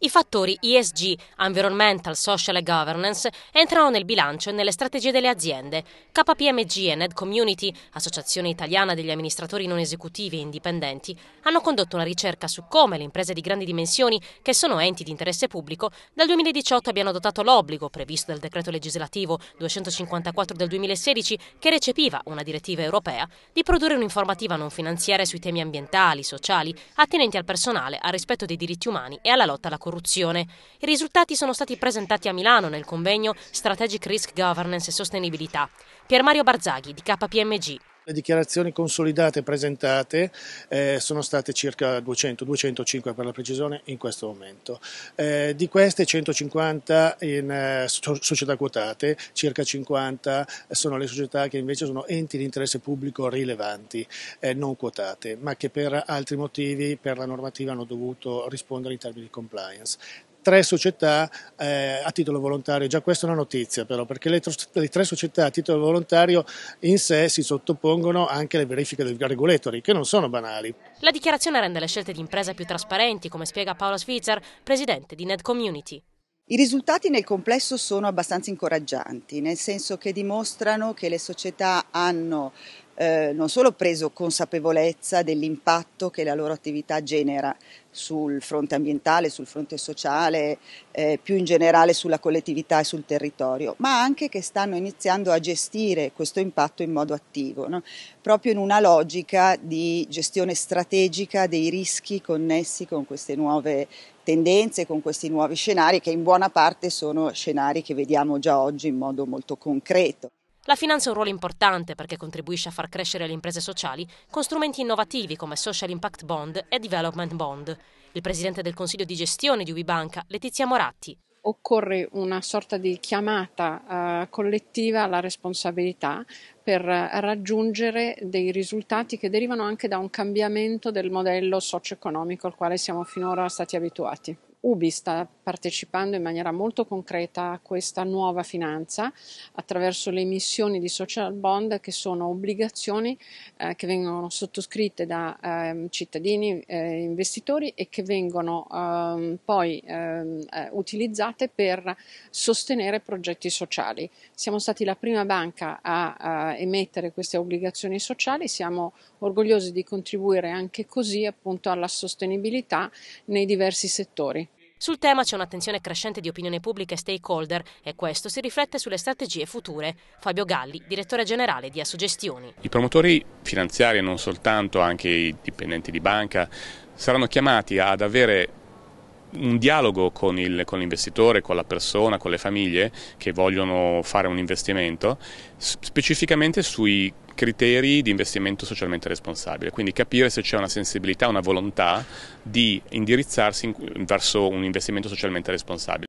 I fattori ESG, Environmental, Social e Governance, entrano nel bilancio e nelle strategie delle aziende. KPMG e Ned Community, Associazione Italiana degli Amministratori Non Esecutivi e Indipendenti, hanno condotto una ricerca su come le imprese di grandi dimensioni, che sono enti di interesse pubblico, dal 2018 abbiano adottato l'obbligo, previsto dal decreto legislativo 254 del 2016, che recepiva una direttiva europea, di produrre un'informativa non finanziaria sui temi ambientali, sociali, attinenti al personale, al rispetto dei diritti umani e alla lotta alla corruzione corruzione. I risultati sono stati presentati a Milano nel convegno Strategic Risk Governance e Sostenibilità. Pier Mario Barzaghi di KPMG. Le dichiarazioni consolidate presentate eh, sono state circa 200, 205 per la precisione in questo momento. Eh, di queste 150 in eh, società quotate, circa 50 sono le società che invece sono enti di interesse pubblico rilevanti, eh, non quotate, ma che per altri motivi, per la normativa hanno dovuto rispondere in termini di compliance tre società eh, a titolo volontario. Già questa è una notizia però, perché le, le, tre società a titolo volontario in sé si sottopongono anche alle verifiche del regulatory, che non sono banali. La dichiarazione rende le scelte di impresa più trasparenti, come spiega Paolo Switzer, presidente di Ned Community. I risultati nel complesso sono abbastanza incoraggianti, nel senso che dimostrano che le società hanno eh, non solo preso consapevolezza dell'impatto che la loro attività genera sul fronte ambientale, sul fronte sociale, eh, più in generale sulla collettività e sul territorio, ma anche che stanno iniziando a gestire questo impatto in modo attivo, no? proprio in una logica di gestione strategica dei rischi connessi con queste nuove tendenze, con questi nuovi scenari che in buona parte sono scenari che vediamo già oggi in modo molto concreto. La finanza ha un ruolo importante perché contribuisce a far crescere le imprese sociali con strumenti innovativi come Social Impact Bond e Development Bond. Il presidente del consiglio di gestione di Ubibanca, Letizia Moratti, occorre una sorta di chiamata uh, collettiva alla responsabilità per eh, raggiungere dei risultati che derivano anche da un cambiamento del modello socio-economico al quale siamo finora stati abituati. UBI sta partecipando in maniera molto concreta a questa nuova finanza attraverso le emissioni di social bond che sono obbligazioni eh, che vengono sottoscritte da eh, cittadini eh, investitori e che vengono ehm, ehm, eh, poi utilizzate per sostenere progetti sociali. Siamo stati la prima banca a, a emettere queste obbligazioni sociali, siamo orgogliosi di contribuire anche così appunto alla sostenibilità nei diversi settori. Sul tema c'è un'attenzione crescente di opinione pubblica e stakeholder e questo si riflette sulle strategie future. Fabio Galli, direttore generale di Assogestioni. I promotori finanziari e non soltanto, anche i dipendenti di banca, saranno chiamati ad avere un dialogo con, l'investitore, con, con la persona, con le famiglie che vogliono fare un investimento, specificamente sui criteri di investimento socialmente responsabile, quindi capire se c'è una sensibilità, una volontà di indirizzarsi verso un investimento socialmente responsabile.